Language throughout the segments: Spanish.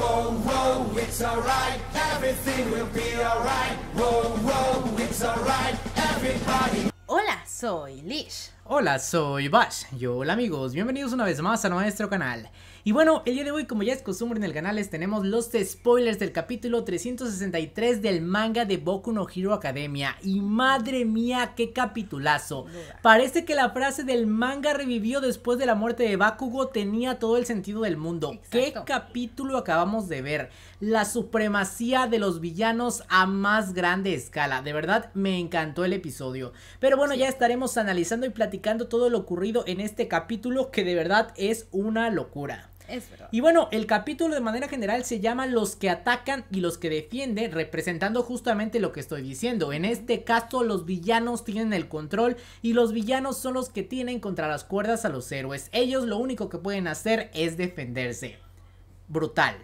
whoa, whoa, it's alright, everything will be alright, whoa, whoa, it's alright, everybody. Hola, soy Lish. Hola, soy Bash. Y hola amigos, bienvenidos una vez más a nuestro canal. Y bueno, el día de hoy, como ya es costumbre en el canal, les tenemos los spoilers del capítulo 363 del manga de Boku no Hero Academia. Y madre mía, qué capitulazo. Parece que la frase del manga revivió después de la muerte de Bakugo tenía todo el sentido del mundo. Qué capítulo acabamos de ver. La supremacía de los villanos a más grande escala. De verdad, me encantó el episodio. Pero bueno, ya estaremos analizando y platicando todo lo ocurrido en este capítulo que de verdad es una locura. Y bueno, el capítulo de manera general se llama Los que atacan y los que defienden, representando justamente lo que estoy diciendo. En este caso, los villanos tienen el control y los villanos son los que tienen contra las cuerdas a los héroes. Ellos lo único que pueden hacer es defenderse. Brutal.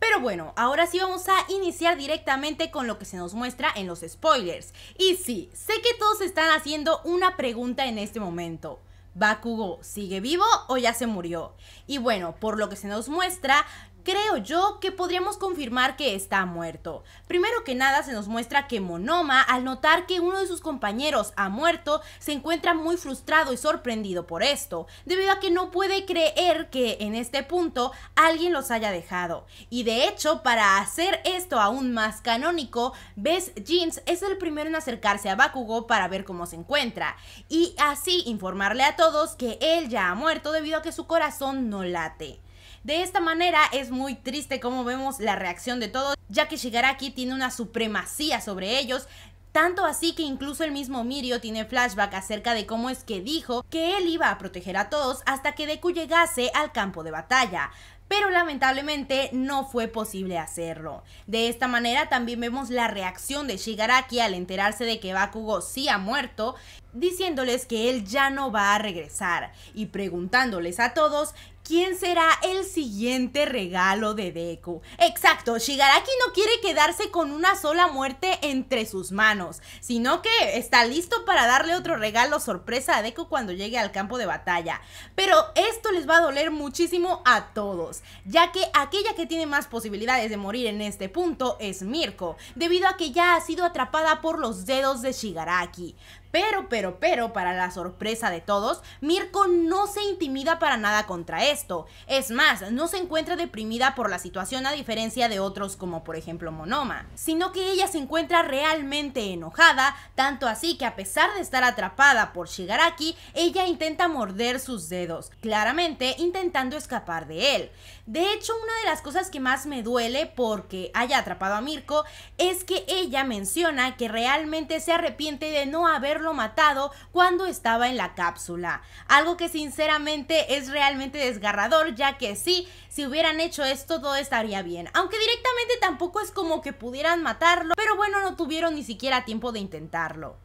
Pero bueno, ahora sí vamos a iniciar directamente con lo que se nos muestra en los spoilers. Y sí, sé que todos están haciendo una pregunta en este momento. Bakugo sigue vivo o ya se murió. Y bueno, por lo que se nos muestra, creo yo que podríamos confirmar que está muerto. Primero que nada se nos muestra que Monoma, al notar que uno de sus compañeros ha muerto, se encuentra muy frustrado y sorprendido por esto, debido a que no puede creer que en este punto alguien los haya dejado. Y de hecho, para hacer esto aún más canónico, Bess Jeans es el primero en acercarse a Bakugo para ver cómo se encuentra, y así informarle a todos que él ya ha muerto debido a que su corazón no late. De esta manera es muy triste como vemos la reacción de todos, ya que Shigaraki tiene una supremacía sobre ellos, tanto así que incluso el mismo Mirio tiene flashback acerca de cómo es que dijo que él iba a proteger a todos hasta que Deku llegase al campo de batalla pero lamentablemente no fue posible hacerlo. De esta manera también vemos la reacción de Shigaraki al enterarse de que Bakugo sí ha muerto, diciéndoles que él ya no va a regresar y preguntándoles a todos ¿Quién será el siguiente regalo de Deku? Exacto, Shigaraki no quiere quedarse con una sola muerte entre sus manos, sino que está listo para darle otro regalo sorpresa a Deku cuando llegue al campo de batalla. Pero esto les va a doler muchísimo a todos, ya que aquella que tiene más posibilidades de morir en este punto es Mirko, debido a que ya ha sido atrapada por los dedos de Shigaraki. Pero, pero, pero, para la sorpresa de todos, Mirko no se intimida para nada contra esto. Es más, no se encuentra deprimida por la situación a diferencia de otros como por ejemplo Monoma, sino que ella se encuentra realmente enojada, tanto así que a pesar de estar atrapada por Shigaraki, ella intenta morder sus dedos, claramente intentando escapar de él. De hecho, una de las cosas que más me duele porque haya atrapado a Mirko es que ella menciona que realmente se arrepiente de no haber matado cuando estaba en la cápsula. Algo que sinceramente es realmente desgarrador, ya que sí, si hubieran hecho esto todo estaría bien. Aunque directamente tampoco es como que pudieran matarlo, pero bueno, no tuvieron ni siquiera tiempo de intentarlo.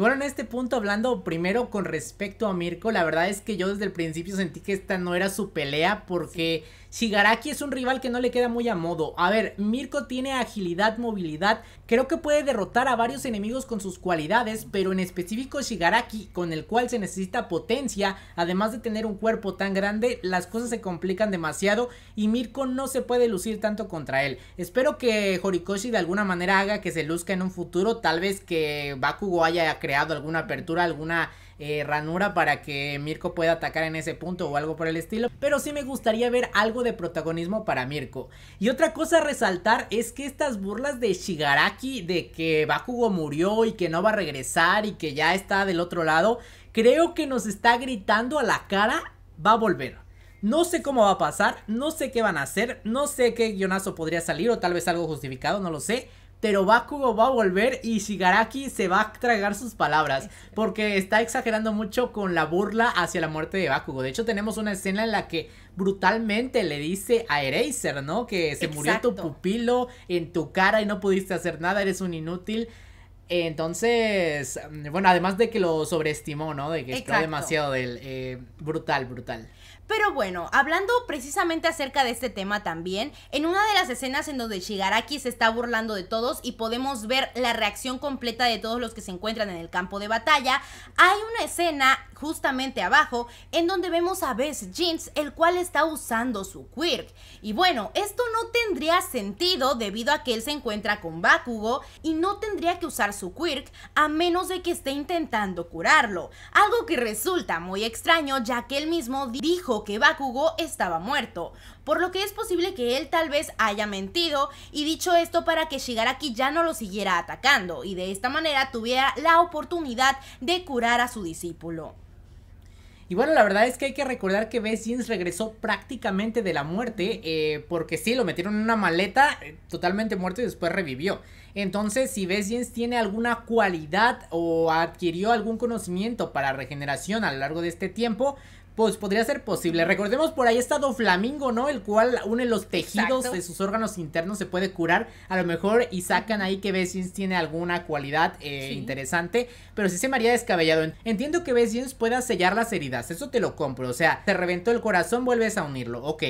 Y bueno, en este punto hablando primero con respecto a Mirko, la verdad es que yo desde el principio sentí que esta no era su pelea porque Shigaraki es un rival que no le queda muy a modo. A ver, Mirko tiene agilidad, movilidad, creo que puede derrotar a varios enemigos con sus cualidades, pero en específico Shigaraki, con el cual se necesita potencia, además de tener un cuerpo tan grande, las cosas se complican demasiado y Mirko no se puede lucir tanto contra él. Espero que Horikoshi de alguna manera haga que se luzca en un futuro, tal vez que Bakugo haya creado alguna apertura, alguna eh, ranura para que Mirko pueda atacar en ese punto o algo por el estilo. Pero sí me gustaría ver algo de protagonismo para Mirko. Y otra cosa a resaltar es que estas burlas de Shigaraki de que Bakugo murió y que no va a regresar y que ya está del otro lado, creo que nos está gritando a la cara, va a volver. No sé cómo va a pasar, no sé qué van a hacer, no sé qué guionazo podría salir o tal vez algo justificado, no lo sé pero Bakugo va a volver y Shigaraki se va a tragar sus palabras porque está exagerando mucho con la burla hacia la muerte de Bakugo. De hecho, tenemos una escena en la que brutalmente le dice a Eraser, ¿no? Que se murió tu pupilo en tu cara y no pudiste hacer nada, eres un inútil. Entonces, mm, bueno, además de que lo sobreestimó, ¿no? De que está demasiado del, eh, brutal, brutal. Pero bueno, hablando precisamente acerca de este tema también, en una de las escenas en donde Shigaraki se está burlando de todos y podemos ver la reacción completa de todos los que se encuentran en el campo de batalla, hay una escena justamente abajo en donde vemos a Bess Jeans, el cual está usando su quirk. Y bueno, esto no tendría sentido debido a que él se encuentra con Bakugo y no tendría que usar su quirk a menos de que esté intentando curarlo. Algo que resulta muy extraño ya que él mismo dijo que Bakugo estaba muerto, por lo que es posible que él tal vez haya mentido y dicho esto para que aquí ya no lo siguiera atacando y de esta manera tuviera la oportunidad de curar a su discípulo. Y bueno, la verdad es que hay que recordar que Bessins regresó prácticamente de la muerte, eh, porque sí, lo metieron en una maleta eh, totalmente muerto y después revivió. Entonces, si Bessins tiene alguna cualidad o adquirió algún conocimiento para regeneración a lo largo de este tiempo, pues podría ser posible. Recordemos por ahí está Flamingo, ¿no? El cual une los tejidos de sus órganos internos se puede curar. A lo mejor y sacan ahí que Jeans tiene alguna cualidad eh, interesante, pero si se maría haría descabellado. Entiendo que Jeans pueda sellar las heridas, eso te lo compro. O sea, te reventó el corazón, vuelves a unirlo, ok.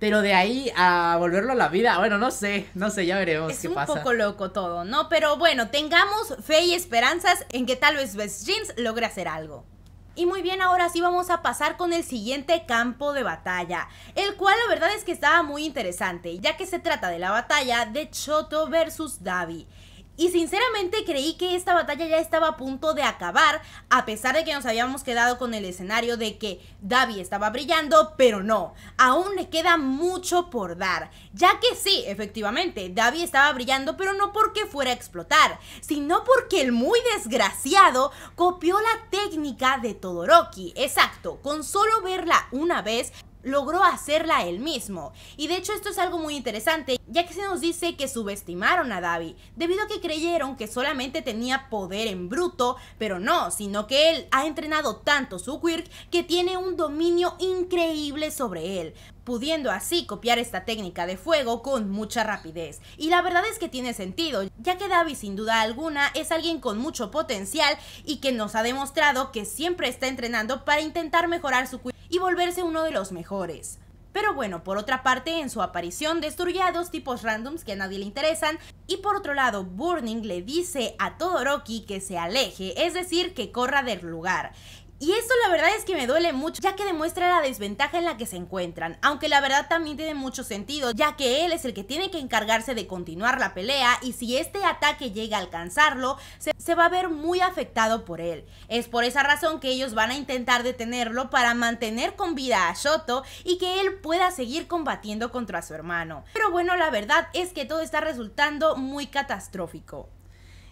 Pero de ahí a volverlo a la vida, bueno, no sé, no sé, ya veremos es qué pasa. Es un poco loco todo, ¿no? Pero bueno, tengamos fe y esperanzas en que tal vez Bess Jeans logre hacer algo. Y muy bien, ahora sí vamos a pasar con el siguiente campo de batalla, el cual la verdad es que estaba muy interesante, ya que se trata de la batalla de Choto versus Davi. Y sinceramente creí que esta batalla ya estaba a punto de acabar, a pesar de que nos habíamos quedado con el escenario de que Davi estaba brillando, pero no, aún le queda mucho por dar, ya que sí, efectivamente, Davi estaba brillando, pero no porque fuera a explotar, sino porque el muy desgraciado copió la técnica de Todoroki, exacto, con solo verla una vez logró hacerla él mismo. Y de hecho esto es algo muy interesante, ya que se nos dice que subestimaron a Davi, debido a que creyeron que solamente tenía poder en bruto, pero no, sino que él ha entrenado tanto su quirk que tiene un dominio increíble sobre él pudiendo así copiar esta técnica de fuego con mucha rapidez. Y la verdad es que tiene sentido, ya que Davi sin duda alguna es alguien con mucho potencial y que nos ha demostrado que siempre está entrenando para intentar mejorar su Quirk y volverse uno de los mejores. Pero bueno, por otra parte, en su aparición destruye a dos tipos randoms que a nadie le interesan. Y por otro lado, Burning le dice a todo Rocky que se aleje, es decir, que corra del lugar. Y esto la verdad es que me duele mucho, ya que demuestra la desventaja en la que se encuentran, aunque la verdad también tiene mucho sentido, ya que él es el que tiene que encargarse de continuar la pelea y si este ataque llega a alcanzarlo, se, se va a ver muy afectado por él. Es por esa razón que ellos van a intentar detenerlo para mantener con vida a Shoto y que él pueda seguir combatiendo contra su hermano. Pero bueno, la verdad es que todo está resultando muy catastrófico.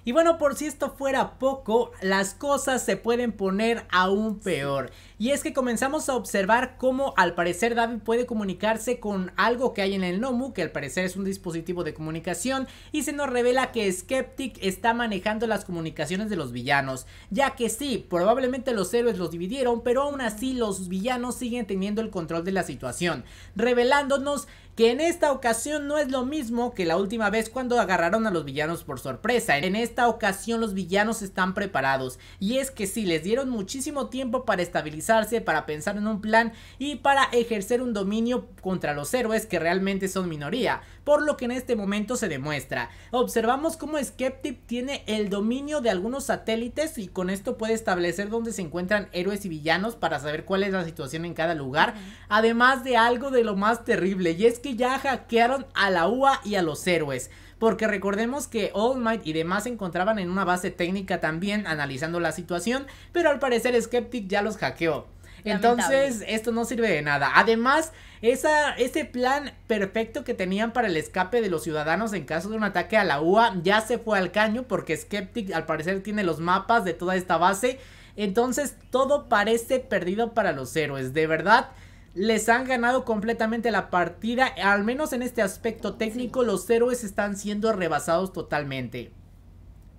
Y bueno, por si esto fuera poco, las cosas se pueden poner aún peor. Y es que comenzamos a observar cómo al parecer David puede comunicarse con algo que hay en el NOMU, que al parecer es un dispositivo de comunicación, y se nos revela que Skeptic está manejando las comunicaciones de los villanos, ya que sí, probablemente los héroes los dividieron, pero aún así los villanos siguen teniendo el control de la situación, revelándonos que en esta ocasión no es lo mismo que la última vez cuando agarraron a los villanos por sorpresa. En esta ocasión los villanos están preparados y es que sí, les dieron muchísimo tiempo para estabilizarse, para pensar en un plan y para ejercer un dominio contra los héroes que realmente son minoría, por lo que en este momento se demuestra. Observamos cómo Skeptic tiene el dominio de algunos satélites y con esto puede establecer dónde se encuentran héroes y villanos para saber cuál es la situación en cada lugar, además de algo de lo más terrible y es que ya hackearon a la UA y a los héroes. Porque recordemos que All Might y demás se encontraban en una base técnica también analizando la situación, pero al parecer Skeptic ya los hackeó. Entonces, esto no sirve de nada. Además, esa, ese plan perfecto que tenían para el escape de los ciudadanos en caso de un ataque a la UA ya se fue al caño porque Skeptic al parecer tiene los mapas de toda esta base. Entonces, todo parece perdido para los héroes. De verdad, les han ganado completamente la partida. Al menos en este aspecto técnico, los héroes están siendo rebasados totalmente.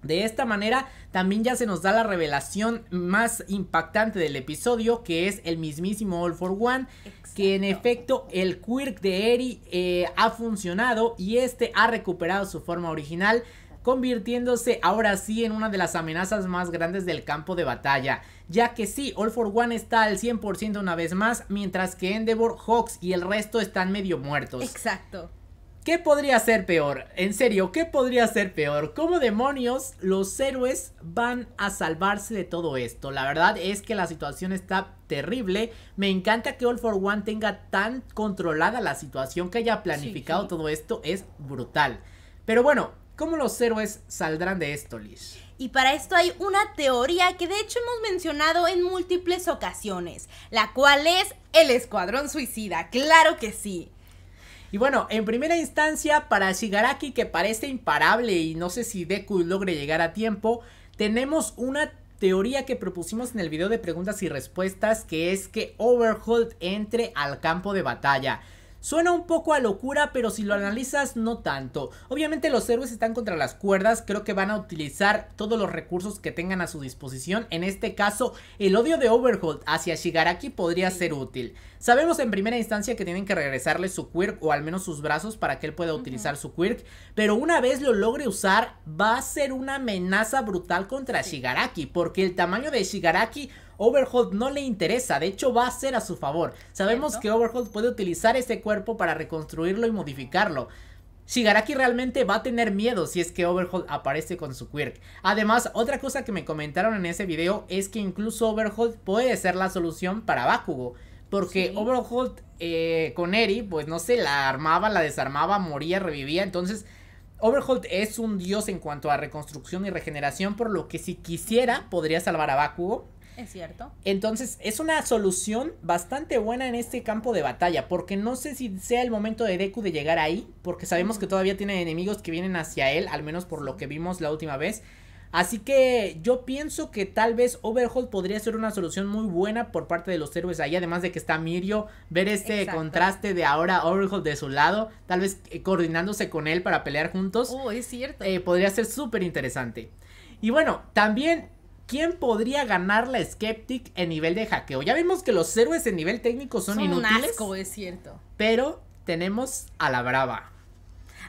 De esta manera también ya se nos da la revelación más impactante del episodio que es el mismísimo All for One que en efecto el quirk de Eri eh, ha funcionado y este ha recuperado su forma original convirtiéndose ahora sí en una de las amenazas más grandes del campo de batalla, ya que sí, All for One está al 100% una vez más, mientras que Endeavor, Hawks y el resto están medio muertos. Exacto. ¿Qué podría ser peor? En serio, ¿qué podría ser peor? ¿Cómo demonios los héroes van a salvarse de todo esto? La verdad es que la situación está terrible. Me encanta que All for One tenga tan controlada la situación que haya planificado todo esto. Es brutal. Pero bueno, ¿Cómo los héroes saldrán de esto, Liz? Y para esto hay una teoría que de hecho hemos mencionado en múltiples ocasiones, la cual es el Escuadrón Suicida, claro que sí. Y bueno, en primera instancia, para Shigaraki, que parece imparable y no sé si Deku logre llegar a tiempo, tenemos una teoría que propusimos en el video de preguntas y respuestas, que es que Overhold entre al campo de batalla. Suena un poco a locura, pero si lo analizas no tanto. Obviamente los héroes están contra las cuerdas, creo que van a utilizar todos los recursos que tengan a su disposición. En este caso, el odio de Overhold hacia Shigaraki podría ser útil. Sabemos en primera instancia que tienen que regresarle su quirk o al menos sus brazos para que él pueda utilizar su quirk, pero una vez lo logre usar va a ser una amenaza brutal contra Shigaraki, porque el tamaño de Shigaraki Overhold no le interesa, de hecho va a ser a su favor. Sabemos que Overhold puede utilizar ese cuerpo para reconstruirlo y modificarlo. Shigaraki realmente va a tener miedo si es que Overhaul aparece con su quirk. Además, otra cosa que me comentaron en ese video es que incluso Overhaul puede ser la solución para Bakugo. Porque Overhold eh, con Eri, pues no sé, la armaba, la desarmaba, moría, revivía. Entonces, Overhaul es un dios en cuanto a reconstrucción y regeneración, por lo que si quisiera podría salvar a Bakugo. Es cierto. Entonces, es una solución bastante buena en este campo de batalla, porque no sé si sea el momento de Deku de llegar ahí, porque sabemos que todavía tiene enemigos que vienen hacia él, al menos por lo que vimos la última vez. Así que yo pienso que tal vez Overhaul podría ser una solución muy buena por parte de los héroes ahí, además de que está Mirio, ver este contraste de ahora Overhaul de su lado, tal vez eh, coordinándose con él para pelear juntos. Oh, es cierto. Eh, podría ser súper interesante. Y bueno, también ¿Quién podría ganar la Skeptic en nivel de hackeo? Ya vimos que los héroes en nivel técnico son, son inútiles. Un es cierto. Pero tenemos a la brava.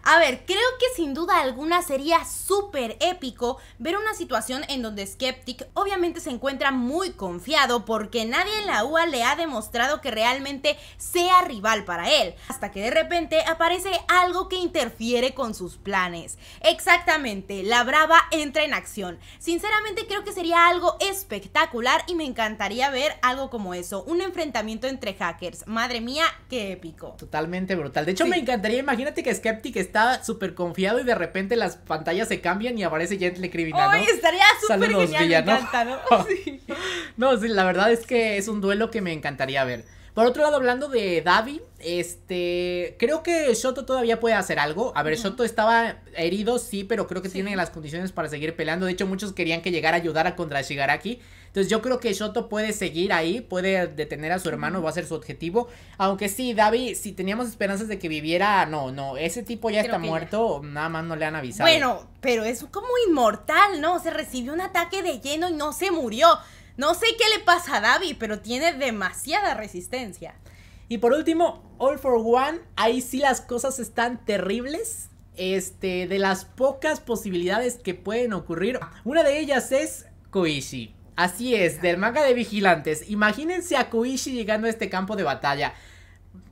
A ver, creo que sin duda alguna sería súper épico ver una situación en donde Skeptic obviamente se encuentra muy confiado porque nadie en la UA le ha demostrado que realmente sea rival para él, hasta que de repente aparece algo que interfiere con sus planes. Exactamente, la brava entra en acción. Sinceramente creo que sería algo espectacular y me encantaría ver algo como eso, un enfrentamiento entre hackers. Madre mía, qué épico. Totalmente brutal. De hecho, me encantaría, imagínate que Skeptic esté está súper confiado y de repente las pantallas se cambian y aparece Gentle Criminal. ¿no? estaría súper genial, me ¿no? ¿no? no, sí, la verdad es que es un duelo que me encantaría ver. Por otro lado, hablando de Davi, este, creo que Shoto todavía puede hacer algo. A ver, Shoto estaba herido, sí, pero creo que tiene las condiciones para seguir peleando. De hecho, muchos querían que llegara a ayudar a contra Shigaraki. Entonces yo creo que Shoto puede seguir ahí, puede detener a su hermano, va a ser su objetivo. Aunque sí, David, si teníamos esperanzas de que viviera, no, no, ese tipo ya está muerto, nada más no le han avisado. Bueno, pero es como inmortal, ¿no? se recibió un ataque de lleno y no se murió. No sé qué le pasa a David, pero tiene demasiada resistencia. Y por último, All for One, ahí sí las cosas están terribles. Este, de las pocas posibilidades que pueden ocurrir, una de ellas es Koishi. Así es, del manga de Vigilantes. Imagínense a Koichi llegando a este campo de batalla.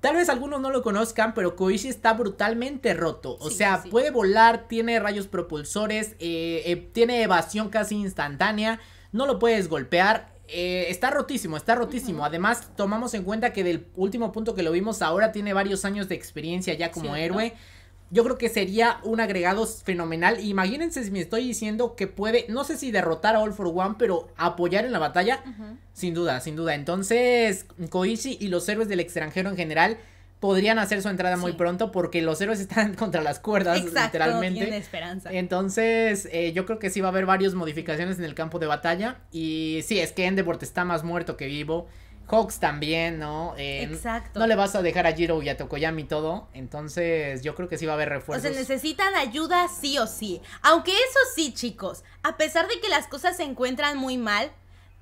Tal vez algunos no lo conozcan, pero Koichi está brutalmente roto. O sea, puede volar, tiene rayos propulsores, eh, eh, tiene evasión casi instantánea, no lo puedes golpear. Eh, está rotísimo, está rotísimo. Además, tomamos en cuenta que del último punto que lo vimos ahora tiene varios años de experiencia ya como héroe yo creo que sería un agregado fenomenal. Imagínense si me estoy diciendo que puede, no sé si derrotar a All for One, pero apoyar en la batalla, sin duda, sin duda. Entonces, Koichi y los héroes del extranjero en general podrían hacer su entrada muy pronto porque los héroes están contra las cuerdas, Exacto, literalmente. esperanza. Entonces, eh, yo creo que sí va a haber varias modificaciones en el campo de batalla. Y sí, es que Endeavor está más muerto que vivo. Hawks también, ¿no? Exacto. No le vas a dejar a Jiro y a Tokoyami todo. Entonces, yo creo que sí va a haber refuerzos. O necesitan ayuda sí o sí. Aunque eso sí, chicos, a pesar de que las cosas se encuentran muy mal,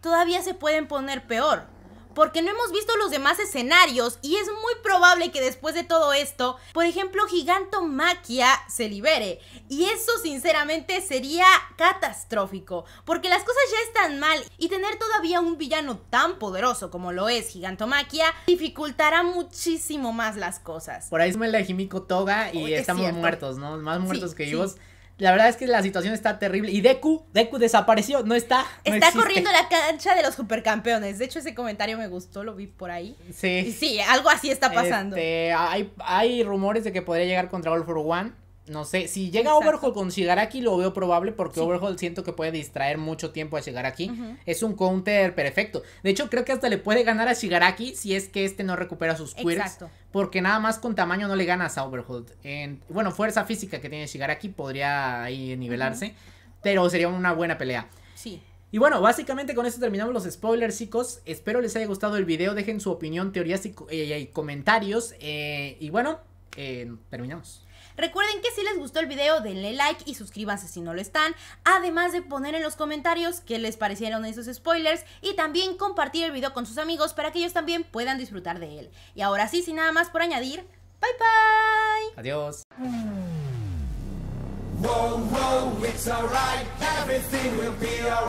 todavía se pueden poner peor porque no hemos visto los demás escenarios y es muy probable que después de todo esto, por ejemplo, Gigantomaquia se libere. Y eso sinceramente sería catastrófico, porque las cosas ya están mal y tener todavía un villano tan poderoso como lo es Gigantomaquia dificultará muchísimo más las cosas. Por ahí es la Toga y estamos muertos, ¿no? Más muertos que vivos. La verdad es que la situación está terrible. Y Deku, Deku desapareció, no está. Está corriendo la cancha de los supercampeones. De hecho, ese comentario me gustó, lo vi por ahí. Sí. sí, algo así está pasando. Este, hay, hay rumores de que podría llegar contra All for One. No sé, si llega Overhold Overhaul con Shigaraki lo veo probable porque Overhold siento que puede distraer mucho tiempo a Shigaraki. aquí Es un counter perfecto. De hecho, creo que hasta le puede ganar a Shigaraki si es que este no recupera sus quirks. Exacto. Porque nada más con tamaño no le ganas a Overhaul. bueno, fuerza física que tiene Shigaraki podría ahí nivelarse. Pero sería una buena pelea. Sí. Y bueno, básicamente con esto terminamos los spoilers, chicos. Espero les haya gustado el video. Dejen su opinión, teorías y, eh, comentarios. Eh, y bueno, eh, terminamos. Recuerden que si les gustó el video, denle like y suscríbanse si no lo están. Además de poner en los comentarios qué les parecieron esos spoilers y también compartir el video con sus amigos para que ellos también puedan disfrutar de él. Y ahora sí, sin nada más por añadir, bye bye. Adiós.